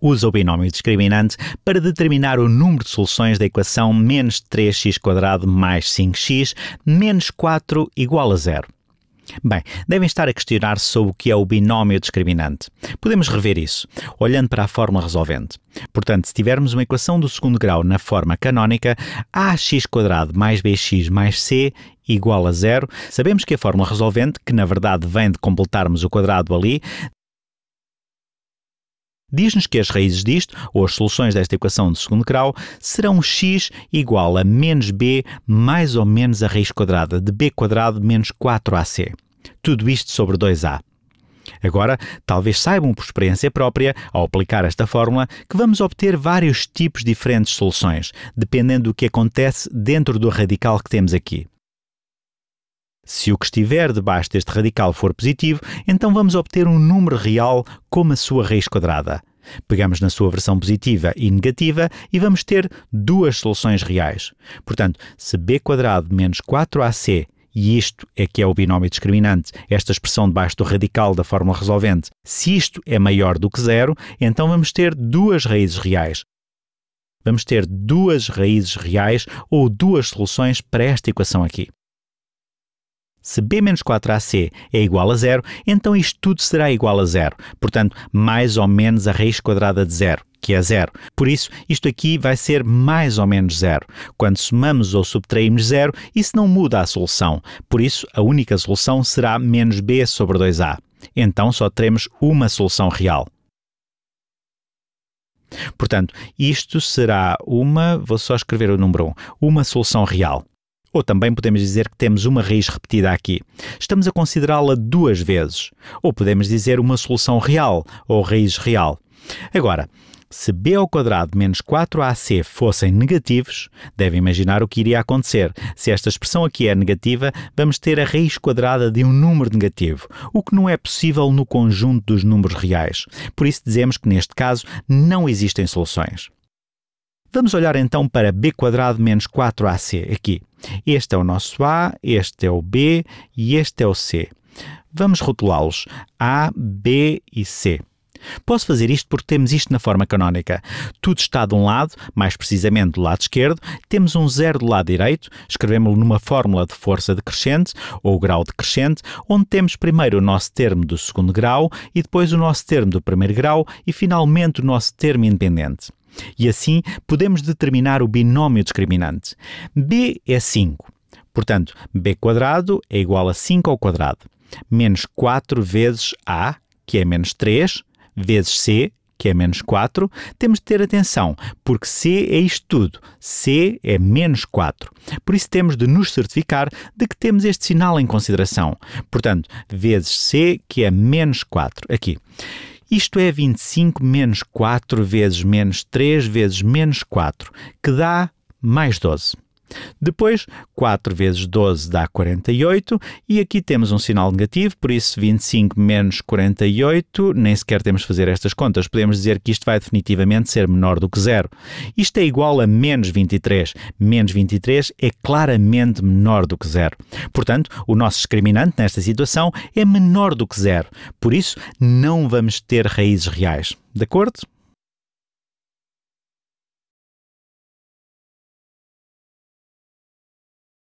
usa o binómio discriminante para determinar o número de soluções da equação menos 3 quadrado mais 5x menos 4 igual a zero. Bem, devem estar a questionar se sobre o que é o binómio discriminante. Podemos rever isso, olhando para a fórmula resolvente. Portanto, se tivermos uma equação do segundo grau na forma canónica, ax² mais bx mais c igual a zero, sabemos que a fórmula resolvente, que na verdade vem de completarmos o quadrado ali, Diz-nos que as raízes disto, ou as soluções desta equação de segundo grau, serão x igual a menos b mais ou menos a raiz quadrada de b quadrado menos 4ac. Tudo isto sobre 2a. Agora, talvez saibam por experiência própria, ao aplicar esta fórmula, que vamos obter vários tipos diferentes de soluções, dependendo do que acontece dentro do radical que temos aqui. Se o que estiver debaixo deste radical for positivo, então vamos obter um número real como a sua raiz quadrada. Pegamos na sua versão positiva e negativa e vamos ter duas soluções reais. Portanto, se b menos 4ac, e isto é que é o binómio discriminante, esta expressão debaixo do radical da fórmula resolvente, se isto é maior do que zero, então vamos ter duas raízes reais. Vamos ter duas raízes reais ou duas soluções para esta equação aqui. Se b menos 4ac é igual a zero, então isto tudo será igual a zero. Portanto, mais ou menos a raiz quadrada de zero, que é zero. Por isso, isto aqui vai ser mais ou menos zero. Quando somamos ou subtraímos zero, isso não muda a solução. Por isso, a única solução será menos b sobre 2a. Então, só teremos uma solução real. Portanto, isto será uma, vou só escrever o número 1, uma solução real. Ou também podemos dizer que temos uma raiz repetida aqui. Estamos a considerá-la duas vezes. Ou podemos dizer uma solução real ou raiz real. Agora, se b ao quadrado menos 4ac fossem negativos, deve imaginar o que iria acontecer. Se esta expressão aqui é negativa, vamos ter a raiz quadrada de um número negativo, o que não é possível no conjunto dos números reais. Por isso dizemos que neste caso não existem soluções. Vamos olhar então para b quadrado menos 4ac aqui. Este é o nosso A, este é o B e este é o C. Vamos rotulá-los A, B e C. Posso fazer isto porque temos isto na forma canónica. Tudo está de um lado, mais precisamente do lado esquerdo, temos um zero do lado direito, escrevemos-lo numa fórmula de força decrescente, ou grau decrescente, onde temos primeiro o nosso termo do segundo grau, e depois o nosso termo do primeiro grau, e finalmente o nosso termo independente. E assim podemos determinar o binómio discriminante. B é 5. Portanto, b quadrado é igual a 5 ao quadrado, menos 4 vezes a, que é menos 3, vezes c, que é menos 4, temos de ter atenção, porque C é isto tudo. C é menos 4. Por isso temos de nos certificar de que temos este sinal em consideração. Portanto, vezes C, que é menos 4, aqui. Isto é 25 menos 4 vezes menos 3 vezes menos 4, que dá mais 12. Depois, 4 vezes 12 dá 48, e aqui temos um sinal negativo, por isso 25 menos 48, nem sequer temos de fazer estas contas. Podemos dizer que isto vai definitivamente ser menor do que zero. Isto é igual a menos 23. Menos 23 é claramente menor do que zero. Portanto, o nosso discriminante nesta situação é menor do que zero. Por isso, não vamos ter raízes reais. De acordo?